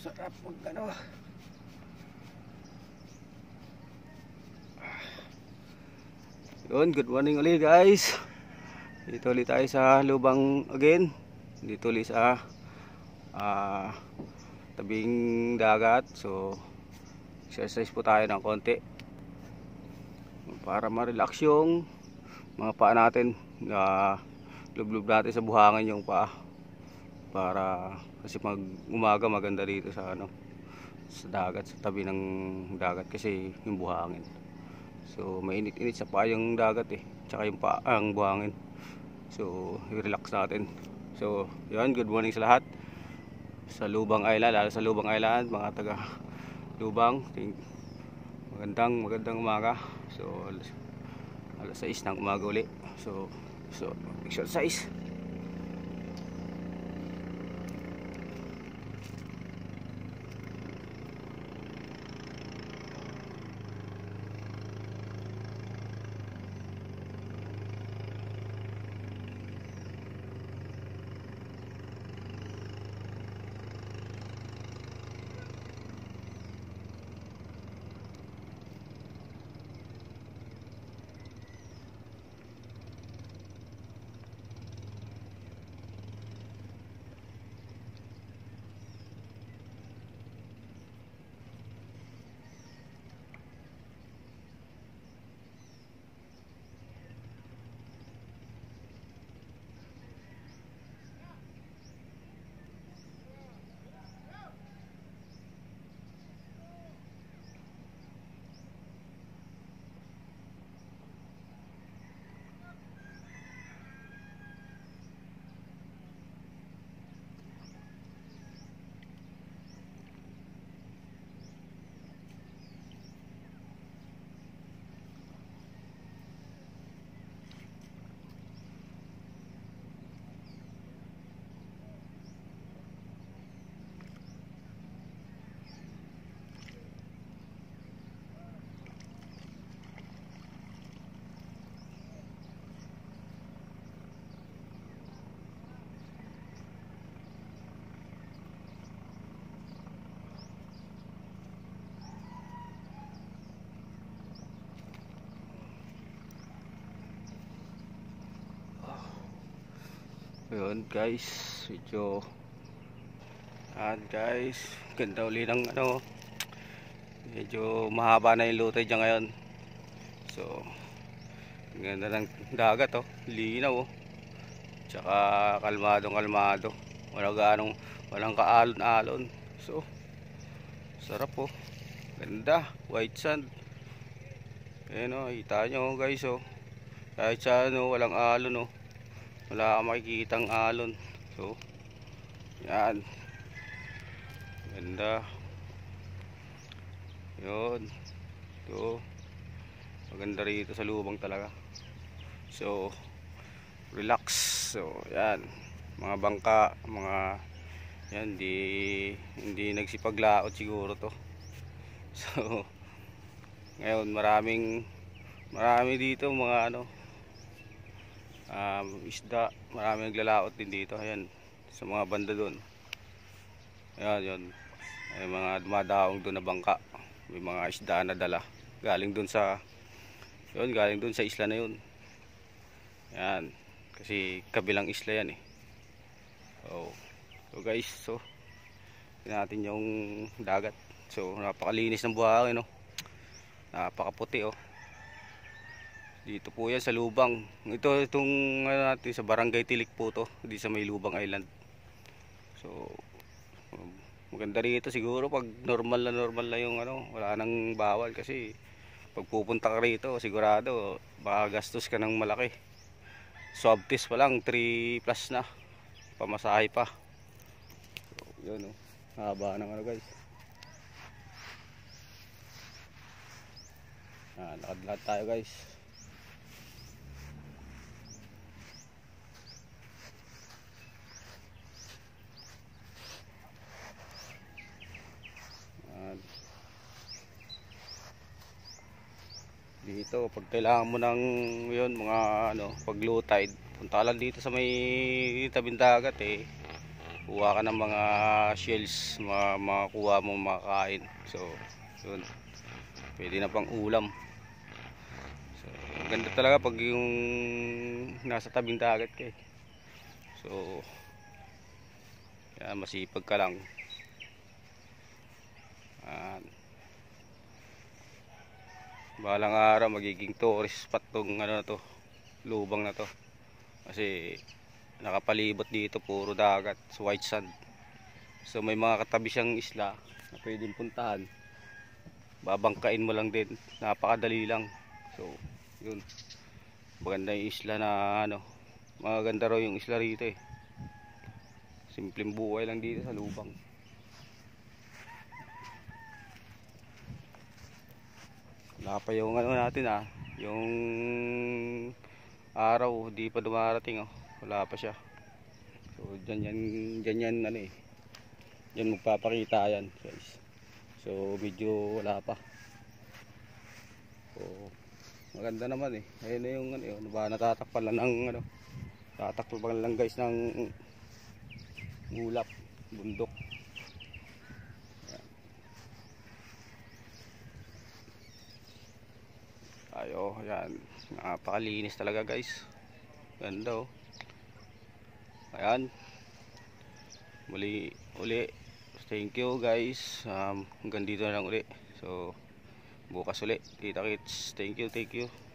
sarap pag ano yun good morning ulit guys dito ulit tayo sa lubang again dito ulit sa uh, tabing dagat so exercise po tayo ng konti para ma-relax yung mga paa natin na uh, lublub natin sa buhangin yung paa para kasi pag umaga maganda dito sa ano sa dagat sa tabi ng dagat kasi yung buhangin so mainit-init sa pa yung dagat eh tsaka yung paang ang buhangin so relax natin so yun good morning sa lahat sa Lubang Island lalo sa Lubang Island mga taga Lubang magandang magandang umaga so alas 6 ng umaga uli so so exercise yun guys medyo yan guys ganda uli ng ano medyo mahaba na yung lutay dyan ngayon so ganda ng dagat oh linaw oh tsaka kalmado kalmado walang ganong walang kaalon-alon so sarap oh ganda white sand ayun oh kita nyo guys oh kahit saan oh walang alon oh wala makikitang alon so yan ganda yun so maganda rito sa lubang talaga so relax so yan mga bangka mga yan di hindi nagsipaglaot siguro to so ngayon maraming marami dito mga ano um, isda marami naglalaot din dito ayan sa mga banda doon ayan yun ay mga dumadaong doon na bangka may mga isda na dala galing doon sa yun galing doon sa isla na yon ayan kasi kabilang isla yan eh so, oh. so guys so natin yung dagat so napakalinis ng buhangin no? napakaputi oh dito po yan sa Lubang. Ito itong ano natin sa Barangay Tilik po to, di sa may Lubang Island. So um, maganda rito siguro pag normal na normal na yung ano, wala nang bawal kasi pag pupunta ka rito sigurado baka gastos ka ng malaki. Swab test pa lang 3 plus na. Pamasahe pa. So, yun oh. Haba ng ano guys. Ah, lakad lahat tayo guys. dito pag kailangan mo ng yun mga ano pag low tide punta lang dito sa may tabing dagat eh kuha ka ng mga shells mga makuha mo makakain so yun pwede na pang ulam so ganda talaga pag yung nasa tabing dagat kay eh. so yan, masipag ka lang yan balang araw magiging tourist spot tong ano na to lubang na to kasi nakapalibot dito puro dagat so white sand so may mga katabi siyang isla na pwedeng puntahan babangkain mo lang din napakadali lang so yun maganda yung isla na ano maganda raw yung isla rito eh simpleng buhay lang dito sa lubang Napa yung ano natin ah, yung araw di pa dumarating oh. Wala pa siya. So diyan yan, diyan yan ano eh. Diyan magpapakita yan, guys. So medyo wala pa. So maganda naman eh. Ayun na yung ano, eh, ano ba natatakpan lang ng ano. Tatakpan lang guys ng mm, ulap, bundok. tayo yan napakalinis talaga guys ganda daw. Oh. ayan muli uli thank you guys um, hanggang dito na lang uli so bukas uli kita kits thank you thank you